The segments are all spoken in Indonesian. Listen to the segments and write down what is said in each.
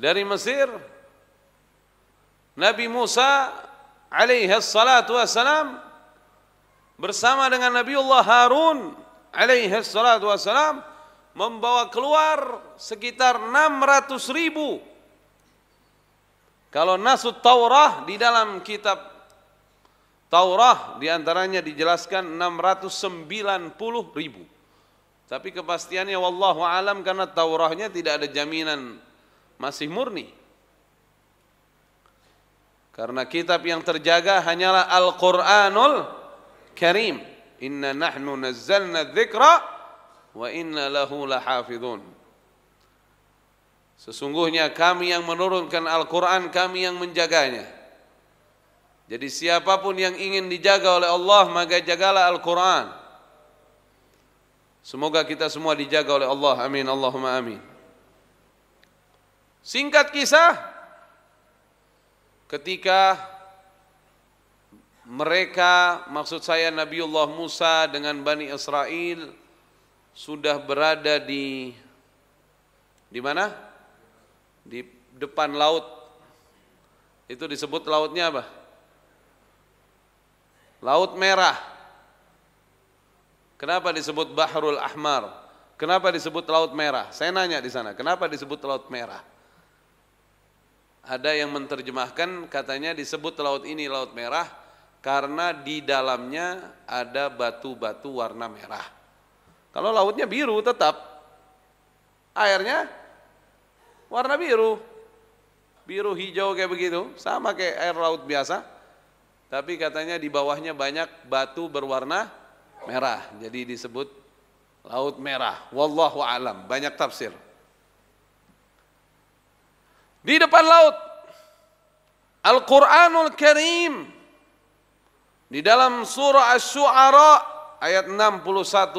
dari Mesir Nabi Musa alaihi salatu wassalam bersama dengan Nabi Allah Harun alaihi salatu wassalam membawa keluar sekitar 600 ribu kalau nasut Taurah di dalam kitab Taurah diantaranya dijelaskan 690 ribu tapi kepastiannya wallahu alam karena Taurahnya tidak ada jaminan masih murni. Karena kitab yang terjaga hanyalah Al-Qur'anul Karim. Inna nahnu nazzalna dzikra wa inna lahu lahafidhun. Sesungguhnya kami yang menurunkan Al-Quran, kami yang menjaganya. Jadi siapapun yang ingin dijaga oleh Allah, maka jagalah Al-Quran. Semoga kita semua dijaga oleh Allah. Amin. Allahumma amin. Singkat kisah, ketika mereka, maksud saya Nabiullah Musa dengan Bani Israel sudah berada di di mana? Di depan laut. Itu disebut lautnya apa? Laut Merah. Kenapa disebut Bahrul Ahmar? Kenapa disebut Laut Merah? Saya nanya di sana, kenapa disebut Laut Merah? Ada yang menerjemahkan katanya disebut laut ini laut merah karena di dalamnya ada batu-batu warna merah. Kalau lautnya biru tetap airnya warna biru. Biru hijau kayak begitu, sama kayak air laut biasa. Tapi katanya di bawahnya banyak batu berwarna merah. Jadi disebut laut merah. Wallahu alam, banyak tafsir. Di depan laut. Al-Quranul Karim. Di dalam surah Ash-Shu'ara ayat 61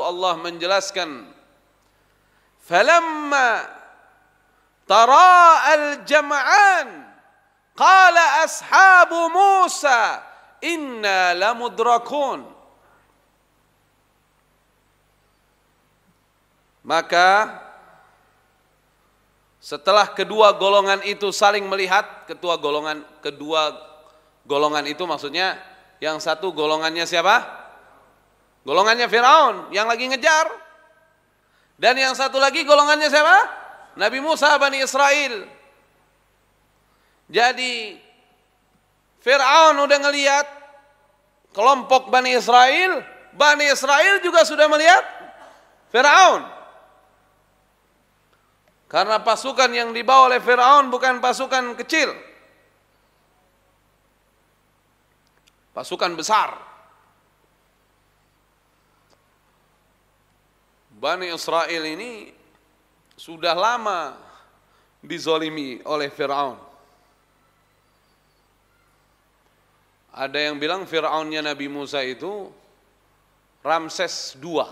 Allah menjelaskan فلما تراءى jama'an qala ashabu Musa inna lamudrakun maka setelah kedua golongan itu saling melihat, ketua golongan kedua golongan itu maksudnya yang satu golongannya siapa? Golongannya Firaun yang lagi ngejar. Dan yang satu lagi golongannya siapa? Nabi Musa Bani Israel. Jadi Firaun udah ngeliat kelompok Bani Israel, Bani Israel juga sudah melihat Firaun. Karena pasukan yang dibawa oleh Firaun bukan pasukan kecil. Pasukan besar. Bani Israel ini sudah lama dizolimi oleh Firaun. Ada yang bilang Firaunnya Nabi Musa itu Ramses II.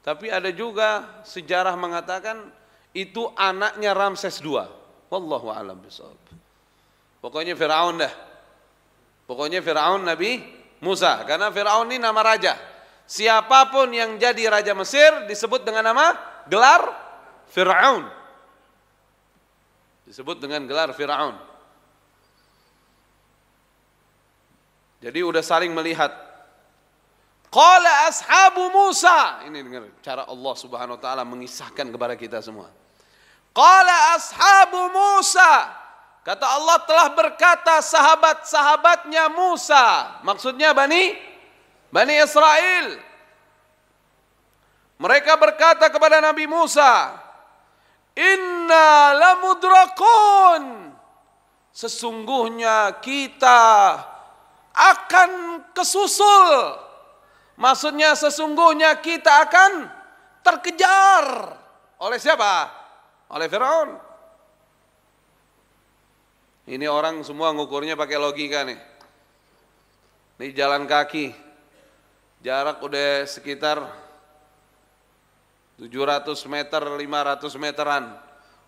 Tapi ada juga sejarah mengatakan itu anaknya Ramses II. Wallahu a'lam bishawab. Pokoknya Firaun dah. Pokoknya Firaun Nabi Musa karena Firaun ini nama raja. Siapapun yang jadi raja Mesir disebut dengan nama gelar Firaun. Disebut dengan gelar Firaun. Jadi udah saling melihat Qala ashabu Musa. Ini dengar cara Allah Subhanahu wa taala mengisahkan kepada kita semua. Qala ashabu Musa. Kata Allah telah berkata sahabat-sahabatnya Musa. Maksudnya Bani Bani Israel. Mereka berkata kepada Nabi Musa, "Inna lamudrakun." Sesungguhnya kita akan kesusul Maksudnya sesungguhnya kita akan terkejar oleh siapa? Oleh Firaun. Ini orang semua ngukurnya pakai logika nih. Ini jalan kaki. Jarak udah sekitar 700 meter, 500 meteran.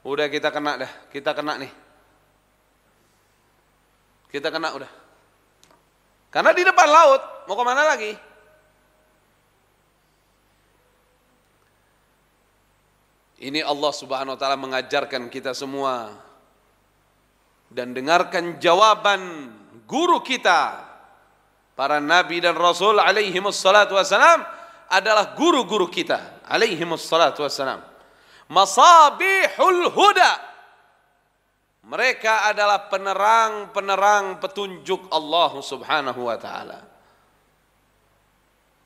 Udah kita kena dah, kita kena nih. Kita kena udah. Karena di depan laut, mau kemana lagi? Ini Allah Subhanahu wa taala mengajarkan kita semua. Dan dengarkan jawaban guru kita para nabi dan rasul alaihi wassalatu adalah guru-guru kita alaihi wassalatu wassalam. Masabihul huda. Mereka adalah penerang-penerang petunjuk Allah Subhanahu wa taala.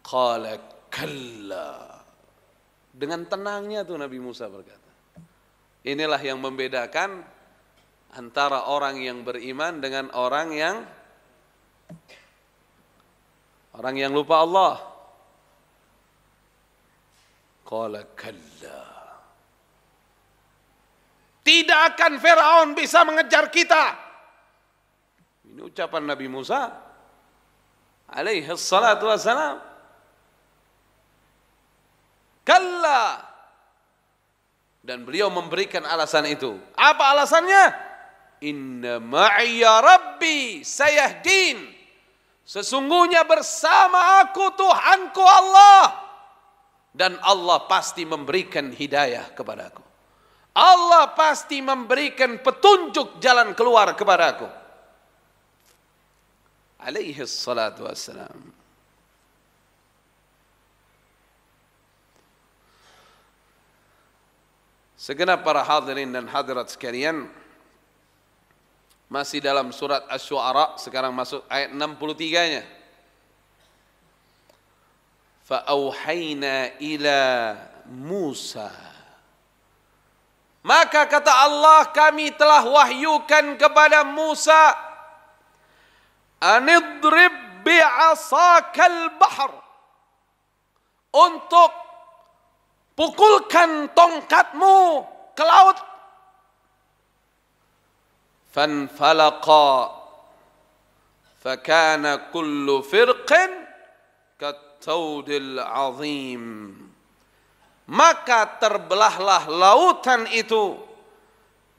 Qala kalla dengan tenangnya tuh Nabi Musa berkata. Inilah yang membedakan antara orang yang beriman dengan orang yang orang yang lupa Allah. Qala kalla. Tidak akan Firaun bisa mengejar kita. Ini ucapan Nabi Musa alaihi salatu wassalam. Kalla. Dan beliau memberikan alasan itu. Apa alasannya? Inna ma'iyya rabbi sayahdin. Sesungguhnya bersama aku Tuhanku Allah. Dan Allah pasti memberikan hidayah kepadaku. Allah pasti memberikan petunjuk jalan keluar kepadaku. Alaihi salatu wassalam. Segenap para hadirin dan hadirat sekalian masih dalam surat Asy-Syu'ara sekarang masuk ayat 63-nya. Fa auhayna ila Musa maka kata Allah kami telah wahyukan kepada Musa anidrib bi'asakal bahr untuk Pukulkan tongkatmu ke laut. Fanfalaqa fakana kullu firqin kataudil azim. Maka terbelahlah lautan itu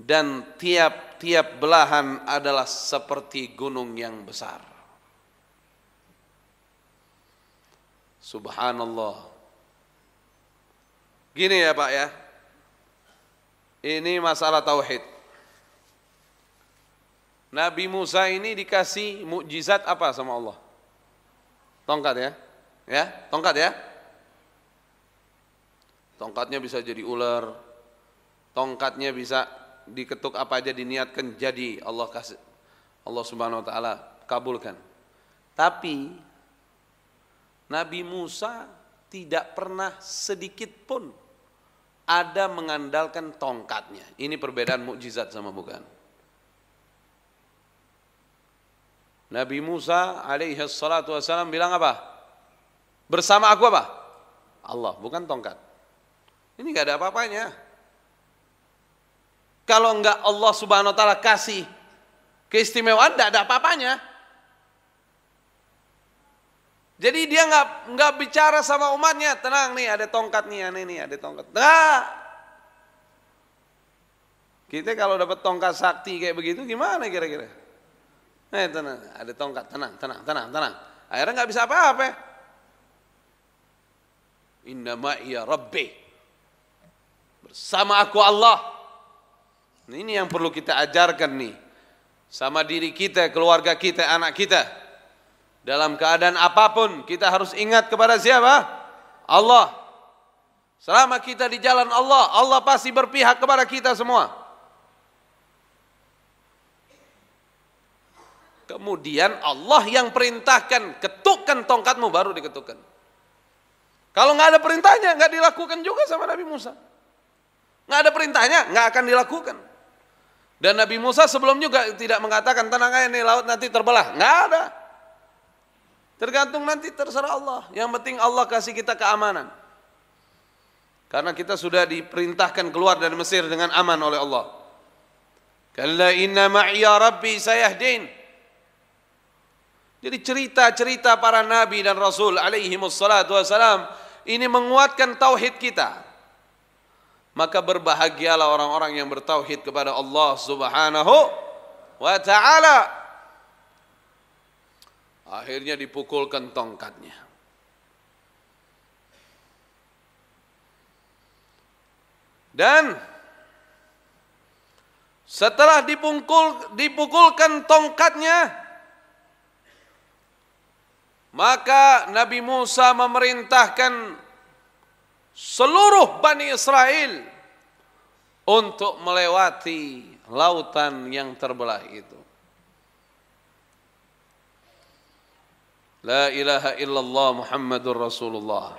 dan tiap-tiap belahan adalah seperti gunung yang besar. Subhanallah. Gini ya Pak ya, ini masalah tauhid. Nabi Musa ini dikasih mukjizat apa sama Allah? Tongkat ya, ya, tongkat ya. Tongkatnya bisa jadi ular, tongkatnya bisa diketuk apa aja diniatkan jadi Allah kasih Allah Subhanahu wa taala kabulkan. Tapi Nabi Musa tidak pernah sedikit pun ada mengandalkan tongkatnya. Ini perbedaan mukjizat sama bukan. Nabi Musa alaihi salatu wasalam bilang apa? Bersama aku apa? Allah, bukan tongkat. Ini gak ada apa-apanya. Kalau nggak Allah subhanahu wa ta'ala kasih keistimewaan, enggak ada apa-apanya. Jadi dia nggak nggak bicara sama umatnya, tenang nih ada tongkat nih, aneh nih ada tongkat. Nah, Kita kalau dapat tongkat sakti kayak begitu gimana kira-kira? Eh tenang, ada tongkat, tenang, tenang, tenang, tenang. Akhirnya nggak bisa apa-apa. Innama iya Rabbi. Bersama aku Allah. Ini yang perlu kita ajarkan nih. Sama diri kita, keluarga kita, anak kita. Dalam keadaan apapun kita harus ingat kepada siapa? Allah. Selama kita di jalan Allah, Allah pasti berpihak kepada kita semua. Kemudian Allah yang perintahkan, ketukkan tongkatmu baru diketukkan. Kalau nggak ada perintahnya, nggak dilakukan juga sama Nabi Musa. Nggak ada perintahnya, nggak akan dilakukan. Dan Nabi Musa sebelum juga tidak mengatakan tenang aja nih laut nanti terbelah. Nggak ada. Tergantung nanti terserah Allah. Yang penting Allah kasih kita keamanan. Karena kita sudah diperintahkan keluar dari Mesir dengan aman oleh Allah. Kalla inna ma'ya rabbi sayahdin. Jadi cerita-cerita para nabi dan rasul alaihi wassalatu wassalam ini menguatkan tauhid kita. Maka berbahagialah orang-orang yang bertauhid kepada Allah Subhanahu wa taala. Akhirnya dipukulkan tongkatnya. Dan setelah dipukul, dipukulkan tongkatnya, maka Nabi Musa memerintahkan seluruh Bani Israel untuk melewati lautan yang terbelah itu. La ilaha illallah Muhammadur Rasulullah.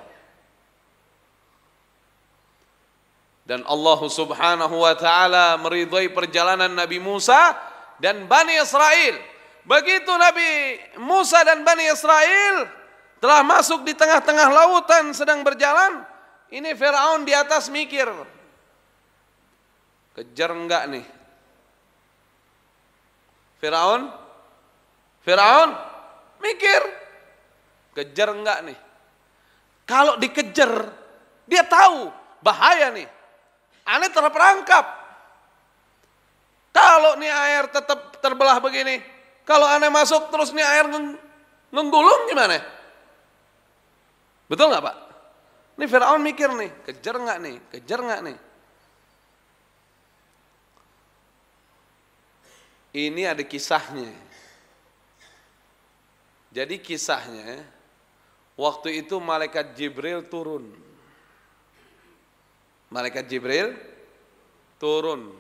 Dan Allah subhanahu wa ta'ala meridhai perjalanan Nabi Musa dan Bani Israel. Begitu Nabi Musa dan Bani Israel telah masuk di tengah-tengah lautan sedang berjalan. Ini Fir'aun di atas mikir. Kejar enggak nih? Fir'aun? Fir'aun? Mikir. Kejar enggak nih? Kalau dikejar, dia tahu bahaya nih. Aneh terperangkap. Kalau nih air tetap terbelah begini, kalau aneh masuk terus nih air neng gimana? Betul nggak Pak? Ini Firaun mikir nih, kejar nggak nih, kejar nggak nih. Ini ada kisahnya. Jadi kisahnya Waktu itu malaikat Jibril turun. Malaikat Jibril turun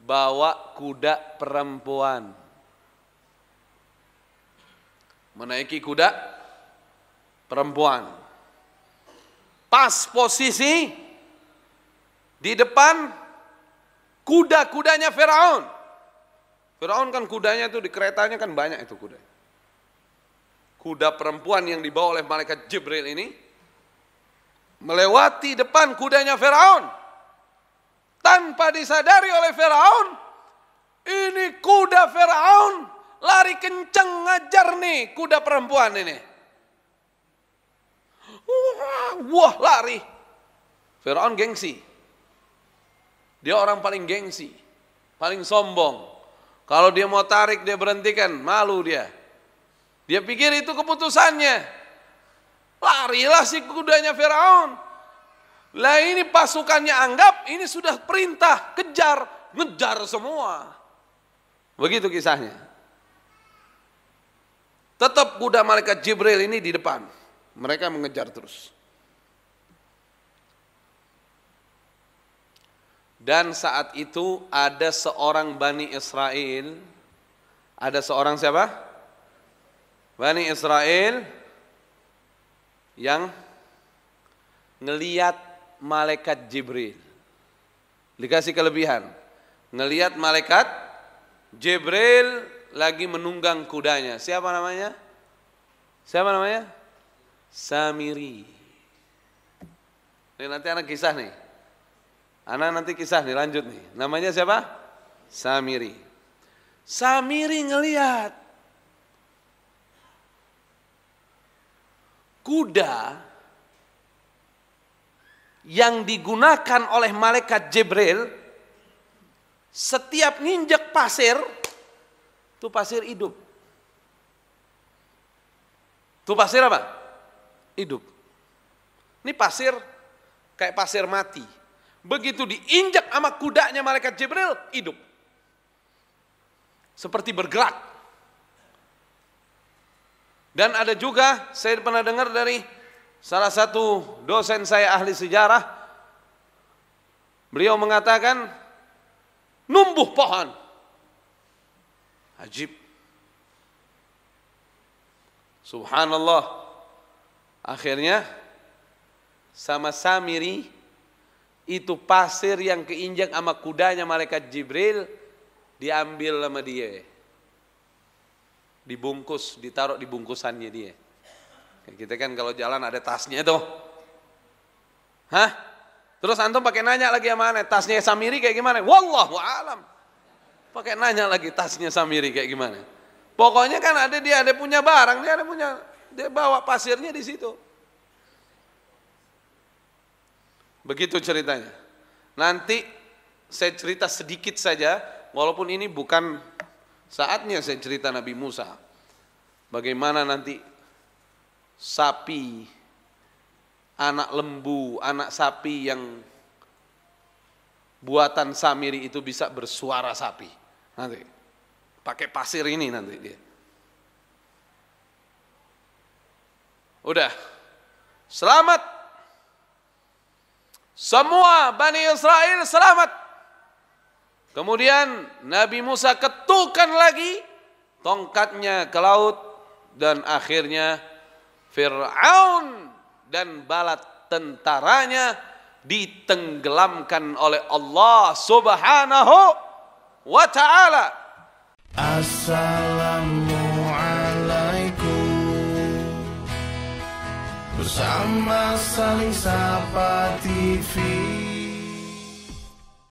bawa kuda perempuan. Menaiki kuda perempuan. Pas posisi di depan kuda-kudanya Firaun. Firaun kan kudanya itu di keretanya kan banyak itu kudanya kuda perempuan yang dibawa oleh malaikat Jibril ini melewati depan kudanya Firaun tanpa disadari oleh Firaun ini kuda Firaun lari kenceng ngajar nih kuda perempuan ini wah lari Firaun gengsi dia orang paling gengsi paling sombong kalau dia mau tarik dia berhentikan malu dia dia pikir itu keputusannya. Larilah si kudanya Firaun. Lah ini pasukannya anggap ini sudah perintah, kejar, ngejar semua. Begitu kisahnya. Tetap kuda malaikat Jibril ini di depan. Mereka mengejar terus. Dan saat itu ada seorang Bani Israel, ada seorang siapa? Bani Israel yang ngeliat malaikat Jibril. Dikasih kelebihan. Ngeliat malaikat Jibril lagi menunggang kudanya. Siapa namanya? Siapa namanya? Samiri. Ini nanti anak kisah nih. Anak nanti kisah nih lanjut nih. Namanya siapa? Samiri. Samiri ngeliat kuda yang digunakan oleh malaikat Jibril setiap nginjek pasir itu pasir hidup. Itu pasir apa? Hidup. Ini pasir kayak pasir mati. Begitu diinjak sama kudanya malaikat Jibril, hidup. Seperti bergerak. Dan ada juga saya pernah dengar dari salah satu dosen saya ahli sejarah. Beliau mengatakan numbuh pohon. Ajib. Subhanallah. Akhirnya sama Samiri itu pasir yang keinjak sama kudanya malaikat Jibril diambil sama dia dibungkus, ditaruh di bungkusannya dia. Kita gitu kan kalau jalan ada tasnya tuh. Hah? Terus antum pakai nanya lagi yang mana? Tasnya Samiri kayak gimana? Wallahu alam. Pakai nanya lagi tasnya Samiri kayak gimana? Pokoknya kan ada dia ada punya barang, dia ada punya dia bawa pasirnya di situ. Begitu ceritanya. Nanti saya cerita sedikit saja, walaupun ini bukan Saatnya saya cerita Nabi Musa. Bagaimana nanti sapi, anak lembu, anak sapi yang buatan Samiri itu bisa bersuara sapi. Nanti pakai pasir ini nanti dia. Udah. Selamat. Semua Bani Israel selamat. Kemudian Nabi Musa ketukan lagi tongkatnya ke laut dan akhirnya Fir'aun dan balat tentaranya ditenggelamkan oleh Allah Subhanahu wa taala. Assalamualaikum. Bersama saling sapa TV.